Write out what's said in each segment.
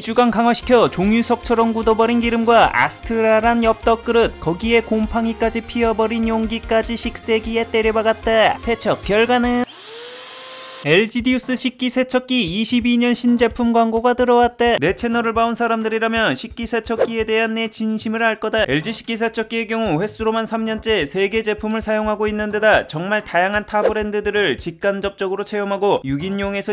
2주간 강화시켜 종유석처럼 굳어버린 기름과 아스트라란 엽떡그릇 거기에 곰팡이까지 피어버린 용기까지 식세기에 때려박았다. 세척 결과는 LG 디우스 식기 세척기 22년 신제품 광고가 들어왔대 내 채널을 봐온 사람들이라면 식기 세척기에 대한 내 진심을 알 거다 LG 식기 세척기의 경우 횟수로만 3년째 세개 제품을 사용하고 있는 데다 정말 다양한 타 브랜드들을 직간접적으로 체험하고 6인용에서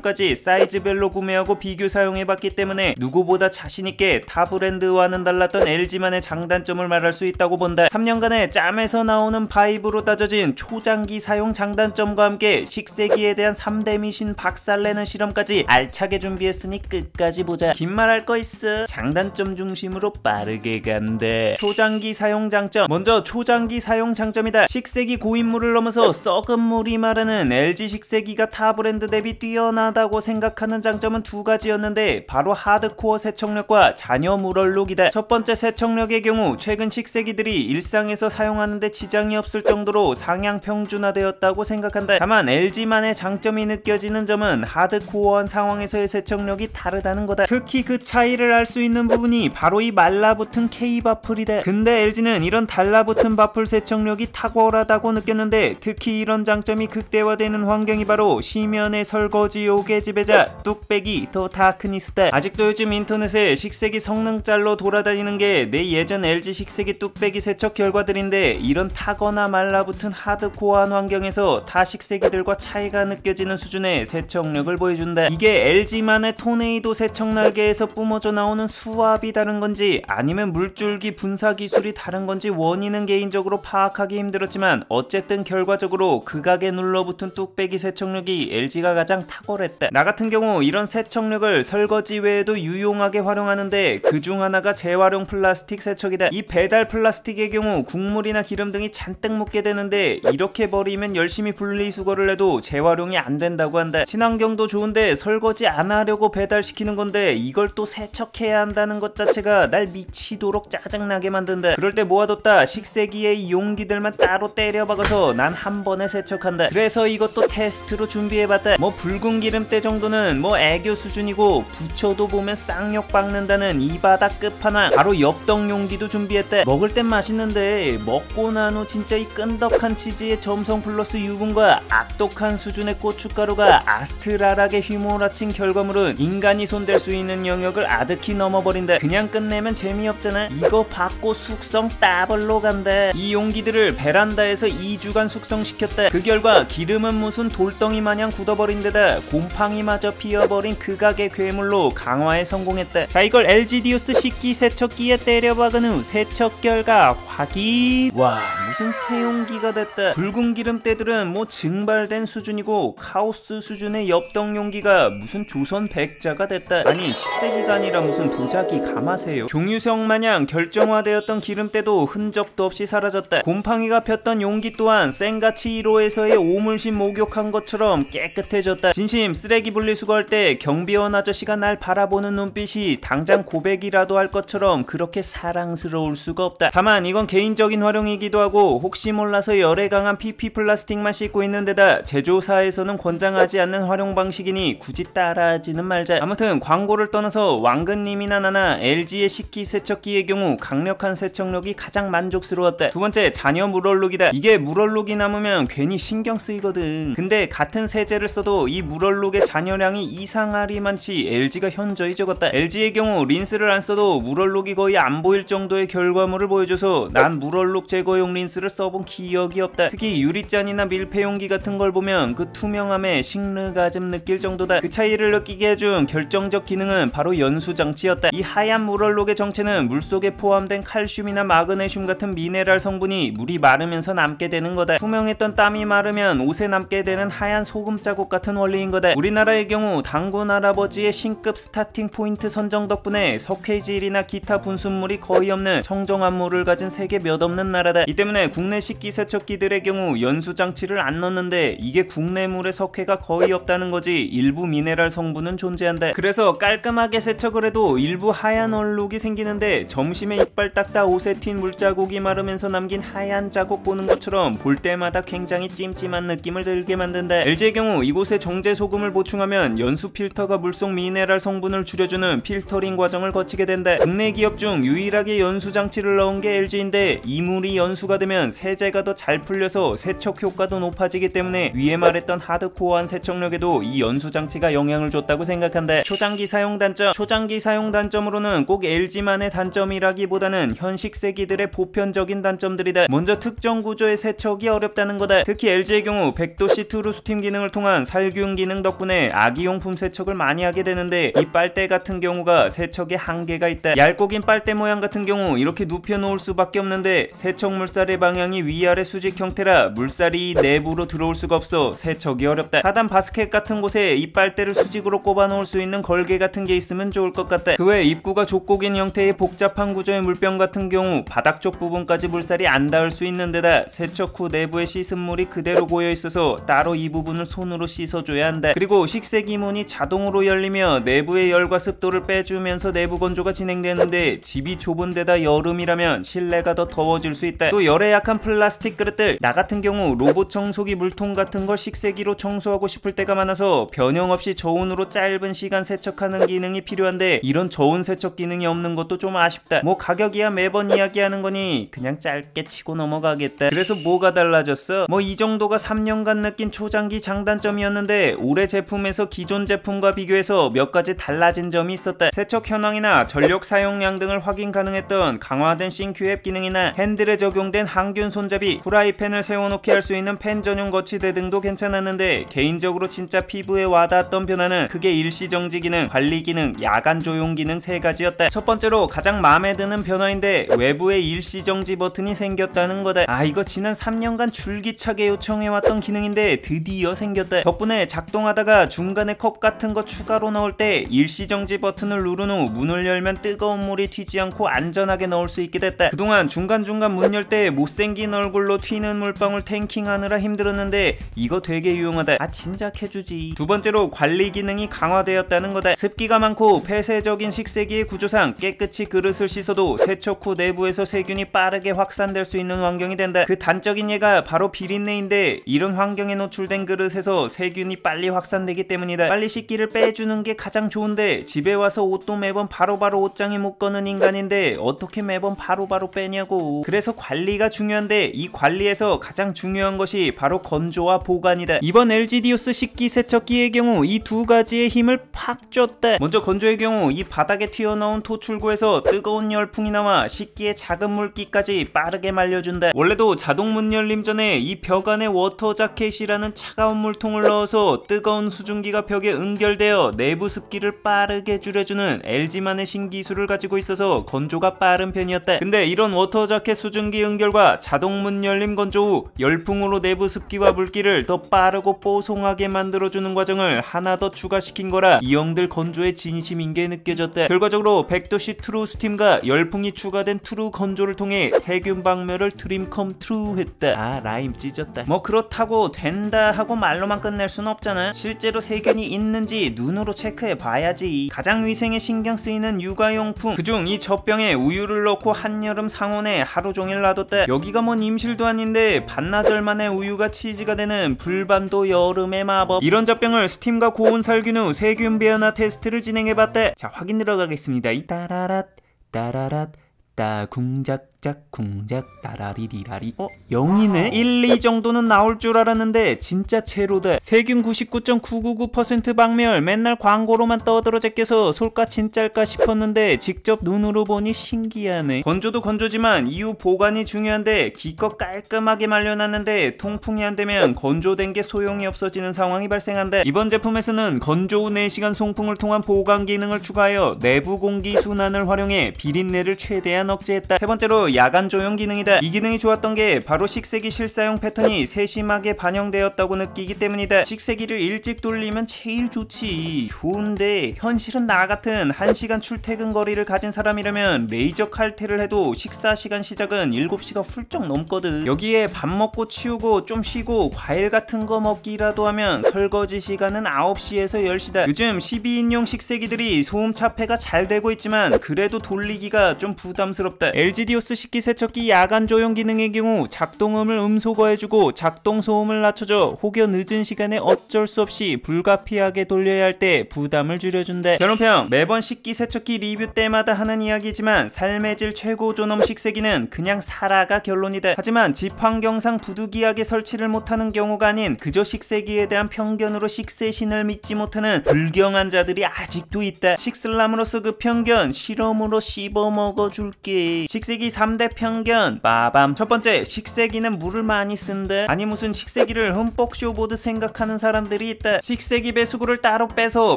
12인용까지 사이즈별로 구매하고 비교 사용해봤기 때문에 누구보다 자신있게 타 브랜드와는 달랐던 LG만의 장단점을 말할 수 있다고 본다 3년간의 짬에서 나오는 바이브로 따져진 초장기 사용 장단점과 함께 식세기에 대한 3대 미신 박살내는 실험까지 알차게 준비했으니 끝까지 보자 긴말할거 있어 장단점 중심으로 빠르게 간대 초장기 사용 장점 먼저 초장기 사용 장점이다 식세기 고인물을 넘어서 썩은 물이 마르는 LG 식세기가 타 브랜드 대비 뛰어나다고 생각하는 장점은 두 가지였는데 바로 하드코어 세척력과 잔여 물얼룩이다 첫 번째 세척력의 경우 최근 식세기들이 일상에서 사용하는데 지장이 없을 정도로 상향 평준화되었다고 생각한다 다만 LG만의 장점 장점이 느껴지는 점은 하드코어한 상황에서의 세척력이 다르다는 거다 특히 그 차이를 알 수 있는 부분이 바로 이 말라붙은 K바풀이다 근데 LG는 이런 달라붙은 바풀 세척력이 탁월하다고 느꼈는데 특히 이런 장점이 극대화되는 환경이 바로 시면의 설거지 요괴 지배자 뚝배기 더 다크니스다 아직도 요즘 인터넷에 식세기 성능 짤로 돌아다니는 게 내 예전 LG 식세기 뚝배기 세척 결과들인데 이런 타거나 말라붙은 하드코어한 환경에서 타 식세기들과 차이가 느껴 느껴지는 수준의 세척력을 보여준다. 이게 LG만의 토네이도 세척 날개에서 뿜어져 나오는 수압이 다른 건지 아니면 물줄기 분사 기술이 다른 건지 원인은 개인적으로 파악하기 힘들었지만 어쨌든 결과적으로 극악에 그 눌러붙은 뚝배기 세척력이 LG가 가장 탁월했다. 나 같은 경우 이런 세척력을 설거지 외에도 유용하게 활용하는데 그 중 하나가 재활용 플라스틱 세척이다. 이 배달 플라스틱의 경우 국물이나 기름 등이 잔뜩 묻게 되는데 이렇게 버리면 열심히 분리수거를 해도 재활용 환경이 안 된다고 한다. 친환경도 좋은데 설거지 안 하려고 배달시키는 건데 이걸 또 세척해야 한다는 것 자체가 날 미치도록 짜증나게 만든다. 그럴 때 모아뒀다. 식세기의 용기들만 따로 때려 박아서 난 한 번에 세척한다. 그래서 이것도 테스트로 준비해봤다. 뭐 붉은 기름때 정도는 뭐 애교 수준이고 부쳐도 보면 쌍욕 박는다는 이 바닥 끝판왕 바로 엽떡 용기도 준비했다. 먹을 땐 맛있는데 먹고 난 후 진짜 이 끈덕한 치즈의 점성 플러스 유분과 악독한 수준의 고춧가루가 아스트랄하게 휘몰아친 결과물은 인간이 손댈 수 있는 영역을 아득히 넘어버린다 그냥 끝내면 재미없잖아 이거 받고 숙성 따블로 간다 이 용기들을 베란다에서 2주간 숙성시켰다 그 결과 기름은 무슨 돌덩이 마냥 굳어버린 데다 곰팡이마저 피어버린 극악의 그 괴물로 강화에 성공했다 자 이걸 LG 디오스 식기 세척기에 때려박은 후 세척 결과 확인 와 무슨 새 용기가 됐다 붉은 기름때들은 뭐 증발된 수준이고 카오스 수준의 엽떡 용기가 무슨 조선 백자가 됐다 아니 10세기가 아니라 무슨 도자기 감하세요 종유성 마냥 결정화되었던 기름때도 흔적도 없이 사라졌다 곰팡이가 폈던 용기 또한 생가치 1호에서의 오물심 목욕한 것처럼 깨끗해졌다 진심 쓰레기 분리수거할 때 경비원 아저씨가 날 바라보는 눈빛이 당장 고백이라도 할 것처럼 그렇게 사랑스러울 수가 없다 다만 이건 개인적인 활용이기도 하고 혹시 몰라서 열에 강한 PP 플라스틱만 씻고 있는 데다 제조사에서 방송서는 권장하지 않는 활용 방식이니 굳이 따라하지는 말자. 아무튼 광고를 떠나서 왕근님이나 나나 LG의 식기 세척기의 경우 강력한 세척력이 가장 만족스러웠다. 두 번째 잔여 물얼룩이다. 이게 물얼룩이 남으면 괜히 신경 쓰이거든. 근데 같은 세제를 써도 이 물얼룩의 잔여량이 이상하리 많지 LG가 현저히 적었다. LG의 경우 린스를 안 써도 물얼룩이 거의 안 보일 정도의 결과물을 보여줘서 난 물얼룩 제거용 린스를 써본 기억이 없다. 특히 유리잔이나 밀폐용기 같은 걸 보면 그 투명 투명함에 식느가즘 느낄 정도다. 그 차이를 느끼게 해준 결정적 기능은 바로 연수장치였다. 이 하얀 물얼룩의 정체는 물속에 포함된 칼슘이나 마그네슘 같은 미네랄 성분이 물이 마르면서 남게 되는 거다. 투명했던 땀이 마르면 옷에 남게 되는 하얀 소금 자국 같은 원리인 거다. 우리나라의 경우 당군 할아버지의 신급 스타팅 포인트 선정 덕분에 석회질이나 기타 분수물이 거의 없는 청정한 물을 가진 세계 몇 없는 나라다. 이 때문에 국내 식기세척기들의 경우 연수장치를 안 넣는데 이게 국내 미물에 석회가 거의 없다는 거지 일부 미네랄 성분은 존재한다 그래서 깔끔하게 세척을 해도 일부 하얀 얼룩이 생기는데 점심에 이빨 닦다 옷에 튄 물자국이 마르면서 남긴 하얀 자국 보는 것처럼 볼 때마다 굉장히 찜찜한 느낌을 들게 만든다 LG의 경우 이곳에 정제 소금을 보충하면 연수 필터가 물속 미네랄 성분을 줄여주는 필터링 과정을 거치게 된다 국내 기업 중 유일하게 연수 장치를 넣은 게 LG인데 이물이 연수가 되면 세제가 더 잘 풀려서 세척 효과도 높아지기 때문에 위에 말했던 이런 하드코어한 세척력에도 이 연수 장치가 영향을 줬다고 생각한데 초장기 사용 단점 초장기 사용 단점으로는 꼭 LG만의 단점이라기보다는 현 식세기들의 보편적인 단점들이다. 먼저 특정 구조의 세척이 어렵다는 거다. 특히 LG의 경우 1 0 0도시 트루 스팀 기능을 통한 살균 기능 덕분에 아기용품 세척을 많이 하게 되는데 이 빨대 같은 경우가 세척의 한계가 있다. 얇고 긴 빨대 모양 같은 경우 이렇게 눕혀놓을 수밖에 없는데 세척 물살의 방향이 위아래 수직 형태라 물살이 내부로 들어올 수가 없어 세척 저기 어렵다 하단 바스켓 같은 곳에 이빨대를 수직으로 꼽아 놓을 수 있는 걸개 같은 게 있으면 좋을 것 같다 그외 입구가 족고긴 형태의 복잡한 구조의 물병 같은 경우 바닥 쪽 부분까지 물살이 안 닿을 수 있는 데다 세척 후 내부에 씻은 물이 그대로 고여 있어서 따로 이 부분을 손으로 씻어줘야 한다 그리고 식세기 문이 자동으로 열리며 내부의 열과 습도를 빼주면서 내부 건조가 진행되는데 집이 좁은 데다 여름이라면 실내가 더 더워질 수 있다 또 열에 약한 플라스틱 그릇들 나 같은 경우 로봇 청소기 물통 같은 걸 식세기 세척기로 청소하고 싶을 때가 많아서 변형 없이 저온으로 짧은 시간 세척하는 기능이 필요한데 이런 저온 세척 기능이 없는 것도 좀 아쉽다 뭐 가격이야 매번 이야기하는 거니 그냥 짧게 치고 넘어가겠다 그래서 뭐가 달라졌어? 뭐 이 정도가 3년간 느낀 초장기 장단점이었는데 올해 제품에서 기존 제품과 비교해서 몇 가지 달라진 점이 있었다 세척 현황이나 전력 사용량 등을 확인 가능했던 강화된 싱큐앱 기능이나 핸들에 적용된 항균 손잡이 후라이팬을 세워놓게 할 수 있는 팬 전용 거치대 등도 괜찮았는데 했는데 개인적으로 진짜 피부에 와닿았던 변화는 크게 일시정지 기능, 관리 기능, 야간 조용 기능 세 가지였다. 첫 번째로 가장 마음에 드는 변화인데 외부에 일시정지 버튼이 생겼다는 거다. 아 이거 지난 3년간 줄기차게 요청해왔던 기능인데 드디어 생겼다. 덕분에 작동하다가 중간에 컵 같은 거 추가로 넣을 때 일시정지 버튼을 누른 후 문을 열면 뜨거운 물이 튀지 않고 안전하게 넣을 수 있게 됐다. 그동안 중간중간 문 열 때 못생긴 얼굴로 튀는 물방울 탱킹하느라 힘들었는데 이거 되게 유용하다 아 진작 해주지 두 번째로 관리 기능이 강화되었다는 거다 습기가 많고 폐쇄적인 식세기의 구조상 깨끗이 그릇을 씻어도 세척 후 내부에서 세균이 빠르게 확산될 수 있는 환경이 된다 그 단적인 예가 바로 비린내인데 이런 환경에 노출된 그릇에서 세균이 빨리 확산되기 때문이다 빨리 식기를 빼주는 게 가장 좋은데 집에 와서 옷도 매번 바로바로 바로 옷장에 묶어는 인간인데 어떻게 매번 바로바로 바로 빼냐고 그래서 관리가 중요한데 이 관리에서 가장 중요한 것이 바로 건조와 보관이다 이번 LG 디오스 식기 세척기의 경우 이 두 가지의 힘을 팍 줬대 먼저 건조의 경우 이 바닥에 튀어나온 토출구에서 뜨거운 열풍이 나와 식기의 작은 물기까지 빠르게 말려준대 원래도 자동 문 열림 전에 이 벽 안에 워터 자켓이라는 차가운 물통을 넣어서 뜨거운 수증기가 벽에 응결되어 내부 습기를 빠르게 줄여주는 LG만의 신기술을 가지고 있어서 건조가 빠른 편이었대 근데 이런 워터 자켓 수증기 응결과 자동 문 열림 건조 후 열풍으로 내부 습기와 물기를 더 빠르게 달달고 뽀송하게 만들어주는 과정을 하나 더 추가시킨 거라 이 형들 건조의 진심인 게 느껴졌대 결과적으로 백도시 트루 스팀과 열풍이 추가된 트루 건조를 통해 세균 박멸을 드림컴 트루 했다 아 라임 찢었다 뭐 그렇다고 된다 하고 말로만 끝낼 순 없잖아 실제로 세균이 있는지 눈으로 체크해 봐야지 가장 위생에 신경 쓰이는 육아용품 그중 이 젖병에 우유를 넣고 한여름 상온에 하루 종일 놔뒀다 여기가 뭔 임실도 아닌데 반나절만에 우유가 치즈가 되는 불반 또 여름의 마법 이런 젖병을 스팀과 고온 살균 후 세균 배화 테스트를 진행해봤대 자 확인 들어가겠습니다 이따라랏 따라랏 따궁작 짝 쿵짝 따라리리라리 어? 0이네? 1, 2 정도는 나올 줄 알았는데 진짜 제로다 세균 99.999% 박멸 맨날 광고로만 떠들어 제껴서 솔까 진짤까 싶었는데 직접 눈으로 보니 신기하네 건조도 건조지만 이후 보관이 중요한데 기껏 깔끔하게 말려놨는데 통풍이 안되면 건조된 게 소용이 없어지는 상황이 발생한데 이번 제품에서는 건조 후 4시간 송풍을 통한 보관 기능을 추가하여 내부 공기 순환을 활용해 비린내를 최대한 억제했다 세 번째로 야간 조형 기능이다. 이 기능이 좋았던 게 바로 식0세기 실사용 패턴이 세심하게 반영되었다고 느끼기 때문이다. 식0세기를 일찍 돌리면 제일 좋지. 좋은데 현실은 나 같은 1시간 출퇴근 거리를 가진 사람이라면 레이저 칼퇴를 해도 식사 시간 시작은 7시가 훌쩍 넘거든. 여기에 밥 먹고 치우고 좀 쉬고 과일 같은 거 먹기라도 하면 설거지 시간은 9시에서 10시다. 요즘 12인용 식세기들이 소음 차폐가 잘 되고 있지만 그래도 돌리기가 좀 부담스럽다. LG 디오스 흡식기 세척기 야간 조용 기능의 경우 작동음을 음소거해주고 작동 소음을 낮춰줘 혹여 늦은 시간에 어쩔 수 없이 불가피하게 돌려야 할 때 부담을 줄여준대 결혼평 매번 식기 세척기 리뷰 때마다 하는 이야기지만 삶의 질 최고 존엄 식세기는 그냥 살아가 결론이다 하지만 집 환경상 부득이하게 설치를 못하는 경우가 아닌 그저 식세기에 대한 편견으로 식세신을 믿지 못하는 불경한 자들이 아직도 있다 식슬람으로서 그 편견 실험으로 씹어먹어줄게 식세기 3 3대 편견 빠밤 첫 번째 식세기는 물을 많이 쓴데 아니 무슨 식세기를 흠뻑 쇼보드 생각하는 사람들이 있다 식세기 배수구를 따로 빼서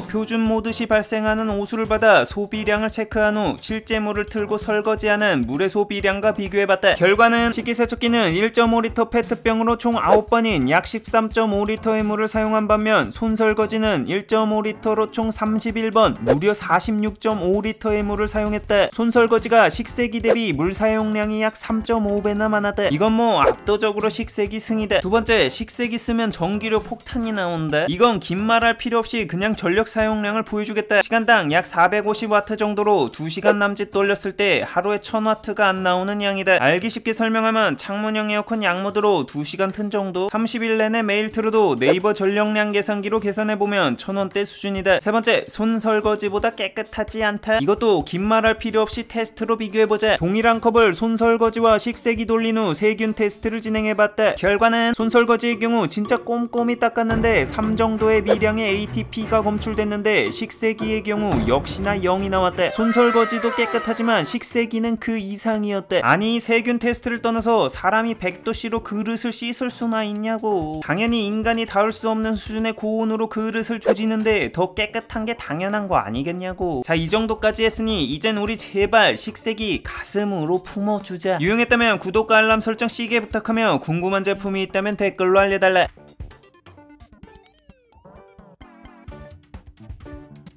표준 모드시 발생하는 오수를 받아 소비량을 체크한 후 실제 물을 틀고 설거지하는 물의 소비량과 비교해봤다 결과는 식기세척기는 1.5리터 페트병으로 총 9번인 약 13.5리터의 물을 사용한 반면 손설거지는 1.5리터로 총 31번 무려 46.5리터의 물을 사용했다 손설거지가 식세기 대비 물 사용 사용량이 약 3.5배나 많아대 이건 뭐 압도적으로 식색이 승이대 두 번째 식색이 쓰면 전기료 폭탄이 나온대 이건 긴 말할 필요 없이 그냥 전력 사용량을 보여주겠대 시간당 약4 5 0와트 정도로 2시간 남짓 돌렸을 때 하루에 1 0 0 0와트가안 나오는 양이다 알기 쉽게 설명하면 창문형 에어컨 양모드로 2시간 튼 정도 30일 내내 매일 틀어도 네이버 전력량 계산기로 계산해보면 1000원대 수준이다 세 번째 손 설거지보다 깨끗하지 않다 이것도 긴 말할 필요 없이 테스트로 비교해보자 동일한 컵을 손설거지와 식세기 돌린 후 세균 테스트를 진행해봤다. 결과는 손설거지의 경우 진짜 꼼꼼히 닦았는데 3 정도의 미량의 ATP가 검출됐는데 식세기의 경우 역시나 0이 나왔대. 손설거지도 깨끗하지만 식세기는 그 이상이었대. 아니 세균 테스트를 떠나서 사람이 100도씨로 그릇을 씻을 수나 있냐고. 당연히 인간이 닿을 수 없는 수준의 고온으로 그릇을 조지는데 더 깨끗한 게 당연한 거 아니겠냐고. 자 이 정도까지 했으니 이젠 우리 제발 식세기 가슴으로 푹 품어주자. 유용했다면 구독과 알람 설정 시계 부탁하며 궁금한 제품이 있다면 댓글로 알려달라.